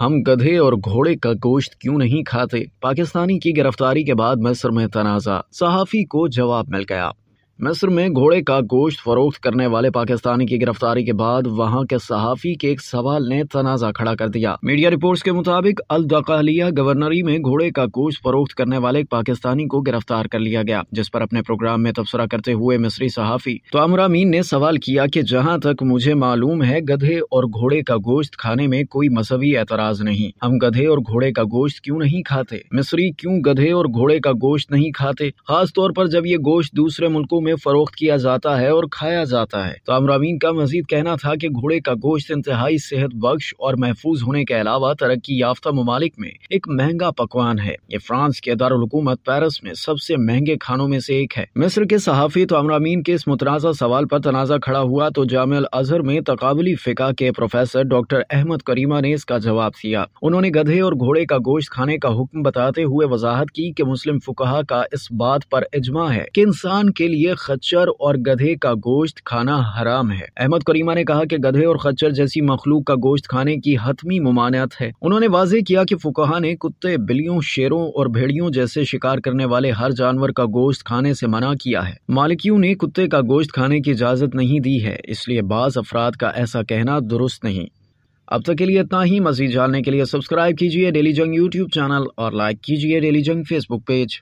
हम गधे और घोड़े का गोश्त क्यों नहीं खाते पाकिस्तानी की गिरफ्तारी के बाद मिस्र में तनाज़ा सहाफ़ी को जवाब मिल गया मिस्र में घोड़े का गोश्त फरोख्त करने वाले पाकिस्तानी की गिरफ्तारी के बाद वहां के सहाफ़ी के एक सवाल ने तनाजा खड़ा कर दिया मीडिया रिपोर्ट्स के मुताबिक अल दकालिया गवर्नरी में घोड़े का गोश्त फरोख्त करने वाले एक पाकिस्तानी को गिरफ्तार कर लिया गया जिस पर अपने प्रोग्राम में तबसरा करते हुए मिस्री सहाफ़ी तोमर ने सवाल किया की कि जहाँ तक मुझे मालूम है गधे और घोड़े का गोश्त खाने में कोई मजहबी एतराज नहीं हम गधे और घोड़े का गोश्त क्यूँ नहीं खाते मिस्री क्यूँ गधे और घोड़े का गोश्त नहीं खाते खास तौर पर जब ये गोश्त दूसरे मुल्कों में में फ़रोख्त किया जाता है और खाया जाता है तो अमरामीन का मजीद कहना था कि घोड़े का गोश्त इंतहाई सेहत बख्श और महफूज होने के अलावा तरक्की याफ्ता ममालिक में एक महंगा पकवान है ये फ्रांस के दारकूमत पेरिस में सबसे महंगे खानों में से एक है मिस्र के सहाफ़ी तो अमरामीन के इस मुतनाज़ा सवाल पर तनाज़ा खड़ा हुआ तो जाम अजहर में तकबली फ़िका के प्रोफेसर डॉक्टर अहमद करीमा ने इसका जवाब दिया उन्होंने गधे और घोड़े का गोश्त खाने का हुक्म बताते हुए वजाहत की कि मुस्लिम फुकाहा का इस बात पर इजमा है कि इंसान के लिए खच्चर और गधे का गोश्त खाना हराम है अहमद करीमा ने कहा कि गधे और खच्चर जैसी मखलूक का गोश्त खाने की हतमी ममानियत है उन्होंने वाजे किया कि फुकाहा ने कुत्ते बिलियों शेरों और भेड़ियों जैसे शिकार करने वाले हर जानवर का गोश्त खाने से मना किया है मालिकियों ने कुत्ते का गोश्त खाने की इजाज़त नहीं दी है इसलिए बाज़ अफराद का ऐसा कहना दुरुस्त नहीं अब तक के लिए इतना ही मजीद जानने के लिए सब्सक्राइब कीजिए डेली जंग यूट्यूब चैनल और लाइक कीजिए डेली जंग फेसबुक पेज